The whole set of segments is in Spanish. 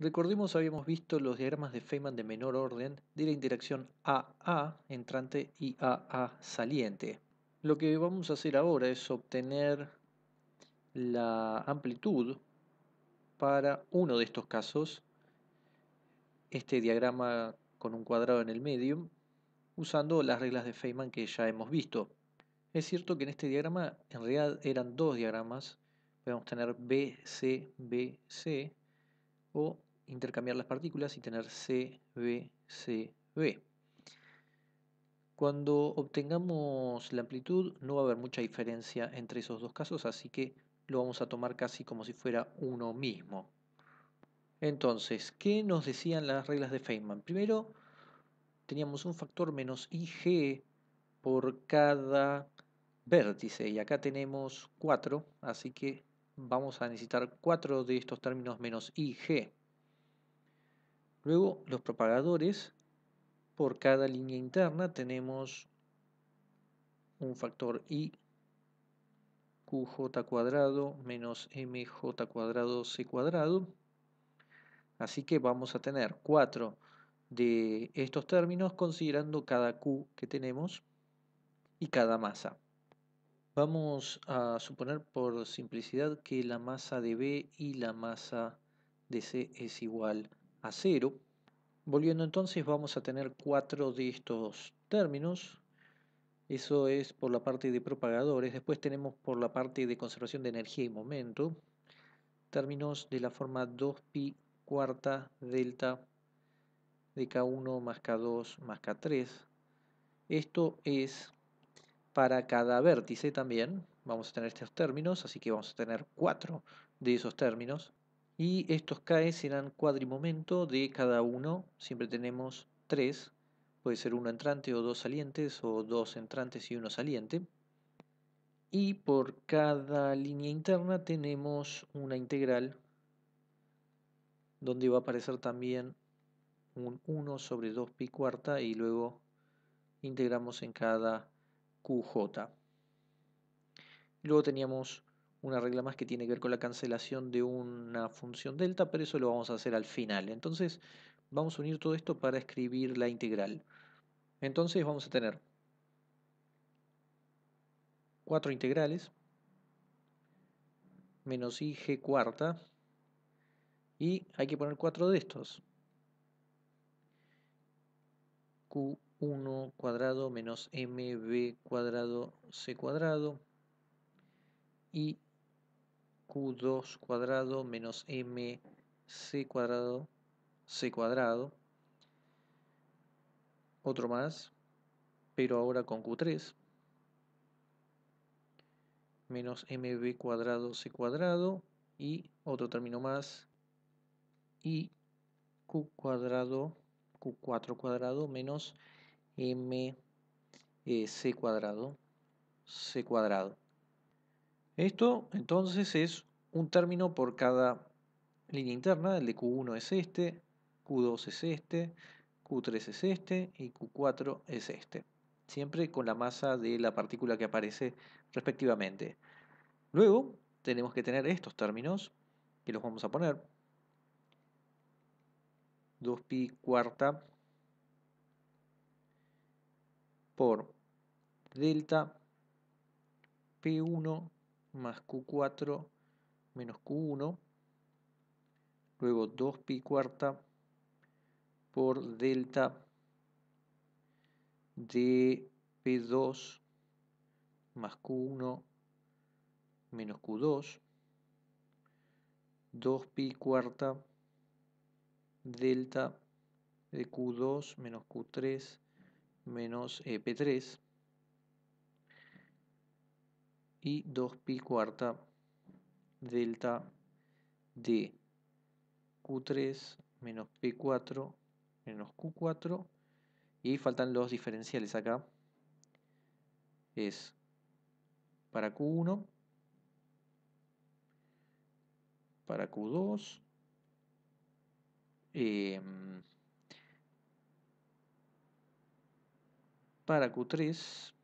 Recordemos habíamos visto los diagramas de Feynman de menor orden de la interacción AA entrante y AA saliente. Lo que vamos a hacer ahora es obtener la amplitud para uno de estos casos, este diagrama con un cuadrado en el medio, usando las reglas de Feynman que ya hemos visto. Es cierto que en este diagrama en realidad eran dos diagramas, podemos tener BCBC o intercambiar las partículas y tener B. Cuando obtengamos la amplitud no va a haber mucha diferencia entre esos dos casos, así que lo vamos a tomar casi como si fuera uno mismo. Entonces, ¿qué nos decían las reglas de Feynman? Primero, teníamos un factor menos IG por cada vértice y acá tenemos 4, así que vamos a necesitar 4 de estos términos menos IG. Luego los propagadores, por cada línea interna tenemos un factor i qj cuadrado menos mj cuadrado c cuadrado. Así que vamos a tener cuatro de estos términos considerando cada q que tenemos y cada masa. Vamos a suponer por simplicidad que la masa de B y la masa de C es igual a 0. Volviendo entonces vamos a tener cuatro de estos términos. Eso es por la parte de propagadores. Después tenemos por la parte de conservación de energía y momento. Términos de la forma 2pi cuarta delta de K1 más K2 más K3. Esto es para cada vértice también. Vamos a tener estos términos, así que vamos a tener cuatro de esos términos y estos Ks serán cuadrimomento de cada uno, siempre tenemos tres, puede ser uno entrante o dos salientes o dos entrantes y uno saliente. Y por cada línea interna tenemos una integral donde va a aparecer también un 1 sobre 2 pi cuarta y luego integramos en cada QJ. Luego teníamos una regla más que tiene que ver con la cancelación de una función delta, pero eso lo vamos a hacer al final. Entonces vamos a unir todo esto para escribir la integral. Entonces vamos a tener cuatro integrales, menos i g cuarta, y hay que poner cuatro de estos. q1 cuadrado menos mb cuadrado c cuadrado y Q2 cuadrado menos MC cuadrado C cuadrado. Otro más, pero ahora con Q3. Menos MB cuadrado C cuadrado y otro término más. Y Q cuadrado, Q4 cuadrado menos MC e cuadrado C cuadrado. Esto entonces es un término por cada línea interna, el de Q1 es este, Q2 es este, Q3 es este y Q4 es este. Siempre con la masa de la partícula que aparece respectivamente. Luego tenemos que tener estos términos que los vamos a poner. 2pi cuarta por delta P1 más Q4 menos Q1, luego 2pi cuarta por delta de P2 más Q1 menos Q2, 2pi cuarta delta de Q2 menos Q3 menos e P3 y 2pi cuarta delta de Q3 menos P4 menos Q4 y faltan los diferenciales acá es para Q1 para Q2 eh, em, para Q3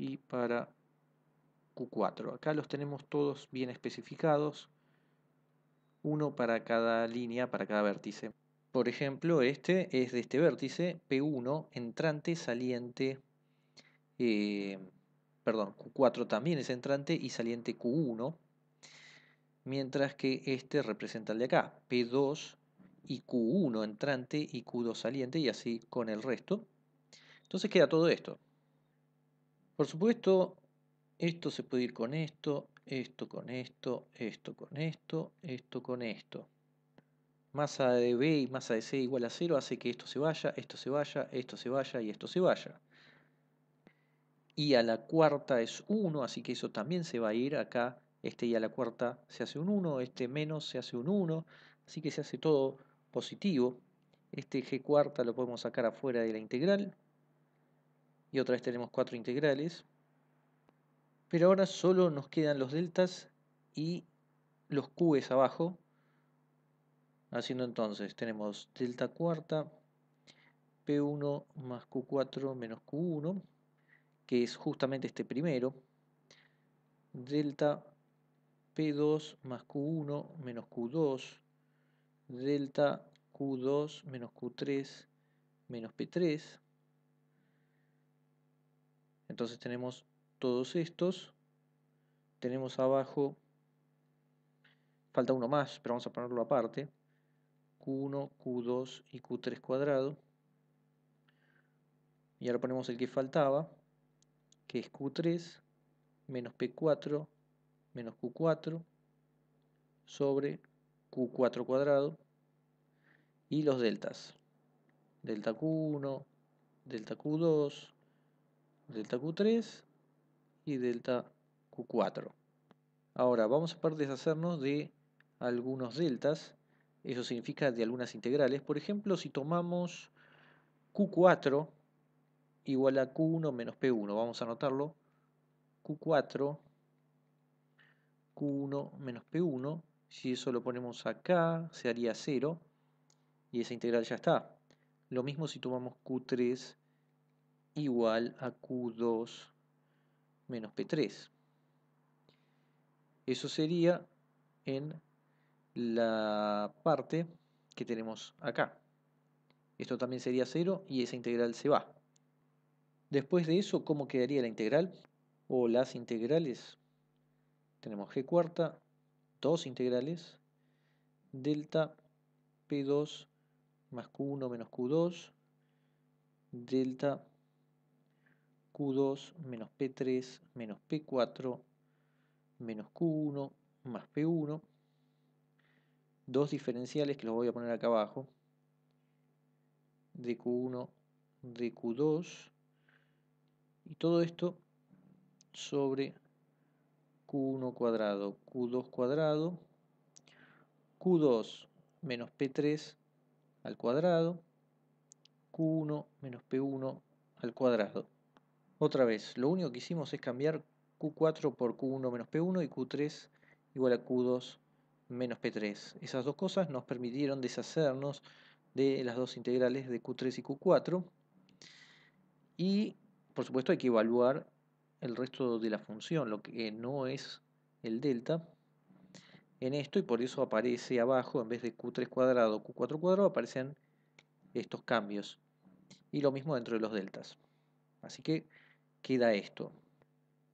y para Q4. Acá los tenemos todos bien especificados, uno para cada línea, para cada vértice. Por ejemplo, este es de este vértice, P1, entrante, saliente, eh, perdón, Q4 también es entrante y saliente Q1, mientras que este representa el de acá, P2 y Q1 entrante y Q2 saliente y así con el resto. Entonces queda todo esto. Por supuesto, esto se puede ir con esto, esto con esto, esto con esto, esto con esto. Masa de B y masa de C igual a 0 hace que esto se vaya, esto se vaya, esto se vaya y esto se vaya. Y a la cuarta es 1, así que eso también se va a ir acá. Este y a la cuarta se hace un 1, este menos se hace un 1, así que se hace todo positivo. Este g cuarta lo podemos sacar afuera de la integral y otra vez tenemos cuatro integrales. Pero ahora solo nos quedan los deltas y los q's abajo. Haciendo entonces, tenemos delta cuarta, P1 más Q4 menos Q1, que es justamente este primero. Delta P2 más Q1 menos Q2. Delta Q2 menos Q3 menos P3 entonces tenemos todos estos. Tenemos abajo, falta uno más, pero vamos a ponerlo aparte. Q1, Q2 y Q3 cuadrado. Y ahora ponemos el que faltaba, que es Q3 menos P4 menos Q4 sobre Q4 cuadrado y los deltas. Delta Q1, delta Q2, delta Q3 y delta Q4. Ahora vamos a deshacernos de algunos deltas, eso significa de algunas integrales. Por ejemplo, si tomamos Q4 igual a Q1 menos P1, vamos a anotarlo, Q4, Q1 menos P1, si eso lo ponemos acá, se haría 0, y esa integral ya está. Lo mismo si tomamos Q3 igual a Q2 menos P3. Eso sería en la parte que tenemos acá. Esto también sería 0 y esa integral se va. Después de eso, ¿cómo quedaría la integral? O las integrales. Tenemos g cuarta, dos integrales, delta P2 más Q1 menos Q2, delta P2. Q2 menos P3 menos P4 menos Q1 más P1. Dos diferenciales que los voy a poner acá abajo. De Q1, de Q2. Y todo esto sobre Q1 cuadrado, Q2 cuadrado. Q2 menos P3 al cuadrado. Q1 menos P1 al cuadrado. Otra vez, lo único que hicimos es cambiar Q4 por Q1 menos P1 y Q3 igual a Q2 menos P3. Esas dos cosas nos permitieron deshacernos de las dos integrales de Q3 y Q4. Y, por supuesto, hay que evaluar el resto de la función, lo que no es el delta en esto y por eso aparece abajo, en vez de Q3 cuadrado, Q4 cuadrado, aparecen estos cambios. Y lo mismo dentro de los deltas. Así que queda esto.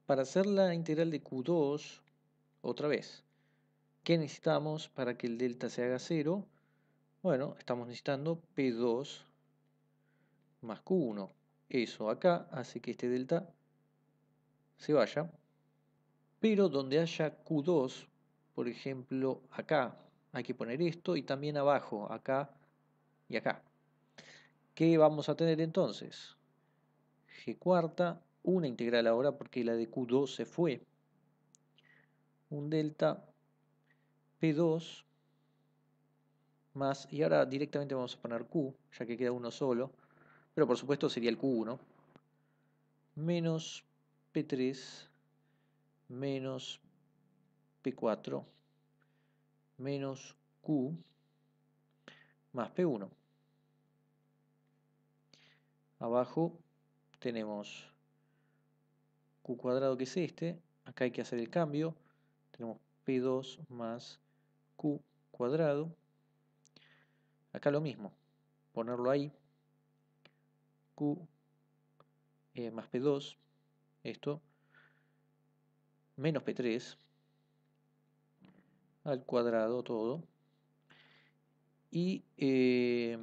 Para hacer la integral de Q2, otra vez, ¿qué necesitamos para que el delta se haga 0? Bueno, estamos necesitando P2 más Q1. Eso acá hace que este delta se vaya. Pero donde haya Q2, por ejemplo acá, hay que poner esto y también abajo, acá y acá. ¿Qué vamos a tener entonces? G cuarta una integral ahora porque la de Q2 se fue. Un delta P2 más, y ahora directamente vamos a poner Q, ya que queda uno solo, pero por supuesto sería el Q1, menos P3 menos P4 menos Q más P1. Abajo tenemos q cuadrado que es este, acá hay que hacer el cambio, tenemos p2 más q cuadrado, acá lo mismo, ponerlo ahí, q eh, más p2, esto, menos p3, al cuadrado todo, y eh,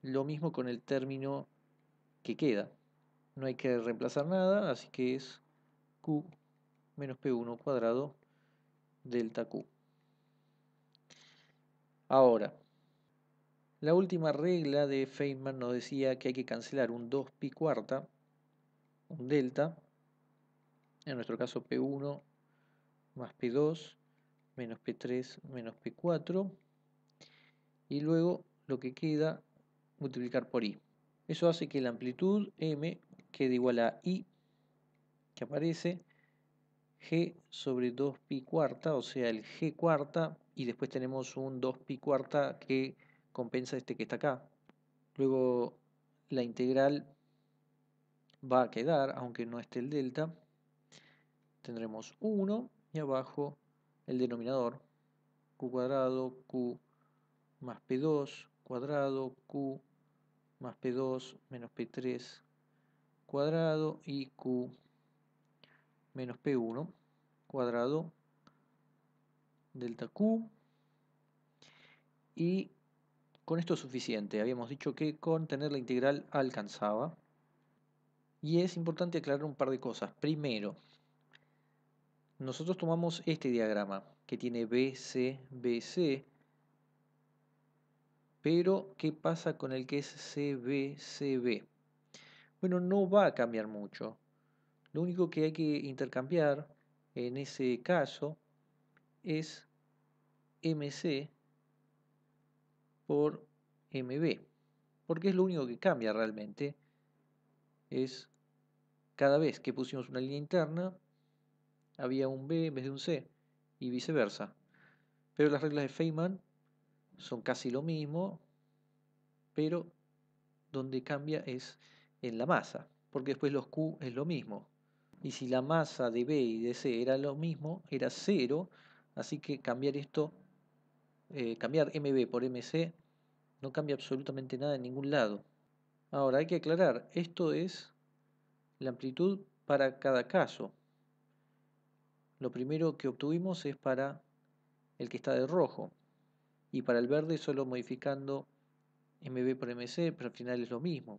lo mismo con el término que queda, no hay que reemplazar nada, así que es Q menos P1 cuadrado delta Q. Ahora, la última regla de Feynman nos decía que hay que cancelar un 2pi cuarta, un delta, en nuestro caso P1 más P2 menos P3 menos P4, y luego lo que queda multiplicar por i. Eso hace que la amplitud m queda igual a I, que aparece, G sobre 2pi cuarta, o sea, el G cuarta, y después tenemos un 2pi cuarta que compensa este que está acá. Luego la integral va a quedar, aunque no esté el delta, tendremos 1 y abajo el denominador, q cuadrado, q más p2 cuadrado, q más p2 menos p3 cuadrado y Q menos P1 cuadrado delta Q y con esto es suficiente, habíamos dicho que con tener la integral alcanzaba y es importante aclarar un par de cosas, primero nosotros tomamos este diagrama que tiene BC, BC pero ¿qué pasa con el que es CBCB? bueno, no va a cambiar mucho. Lo único que hay que intercambiar en ese caso es MC por MB, porque es lo único que cambia realmente. Es cada vez que pusimos una línea interna, había un B en vez de un C, y viceversa. Pero las reglas de Feynman son casi lo mismo, pero donde cambia es en la masa, porque después los Q es lo mismo. Y si la masa de B y de C era lo mismo, era cero, así que cambiar esto, eh, cambiar MB por MC, no cambia absolutamente nada en ningún lado. Ahora hay que aclarar, esto es la amplitud para cada caso. Lo primero que obtuvimos es para el que está de rojo y para el verde solo modificando MB por MC, pero al final es lo mismo.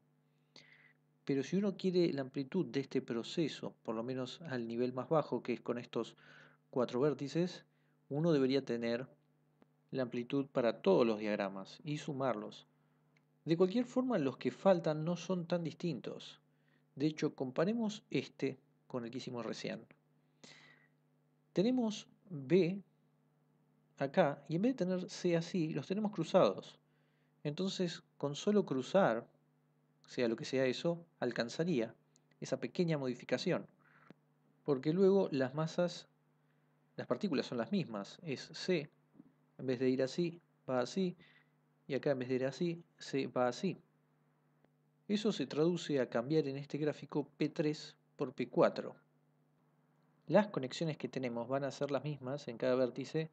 Pero si uno quiere la amplitud de este proceso, por lo menos al nivel más bajo, que es con estos cuatro vértices, uno debería tener la amplitud para todos los diagramas y sumarlos. De cualquier forma, los que faltan no son tan distintos. De hecho, comparemos este con el que hicimos recién. Tenemos B acá, y en vez de tener C así, los tenemos cruzados. Entonces, con solo cruzar sea lo que sea eso, alcanzaría esa pequeña modificación. Porque luego las masas, las partículas son las mismas, es C, en vez de ir así, va así, y acá en vez de ir así, C va así. Eso se traduce a cambiar en este gráfico P3 por P4. Las conexiones que tenemos van a ser las mismas en cada vértice,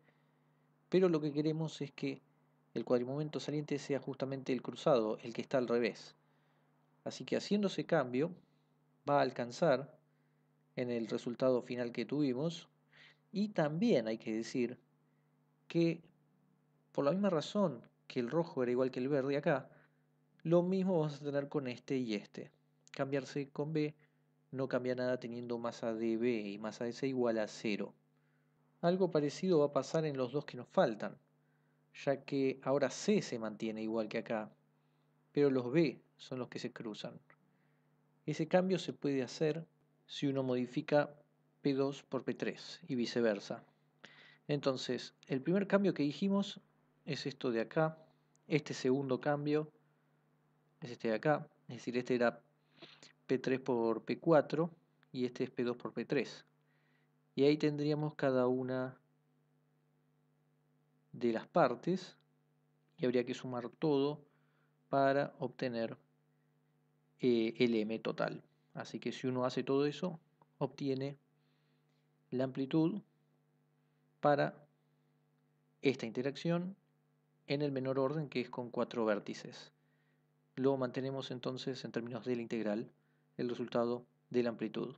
pero lo que queremos es que el cuadrimomento saliente sea justamente el cruzado, el que está al revés. Así que haciendo ese cambio va a alcanzar en el resultado final que tuvimos. Y también hay que decir que por la misma razón que el rojo era igual que el verde acá, lo mismo vamos a tener con este y este. Cambiarse con B no cambia nada teniendo masa de B y masa de C igual a 0. Algo parecido va a pasar en los dos que nos faltan, ya que ahora C se mantiene igual que acá, pero los B son los que se cruzan. Ese cambio se puede hacer si uno modifica P2 por P3 y viceversa. Entonces, el primer cambio que dijimos es esto de acá. Este segundo cambio es este de acá. Es decir, este era P3 por P4 y este es P2 por P3. Y ahí tendríamos cada una de las partes y habría que sumar todo para obtener el eh, LM total. Así que si uno hace todo eso, obtiene la amplitud para esta interacción en el menor orden que es con cuatro vértices. Luego mantenemos entonces en términos de la integral, el resultado de la amplitud.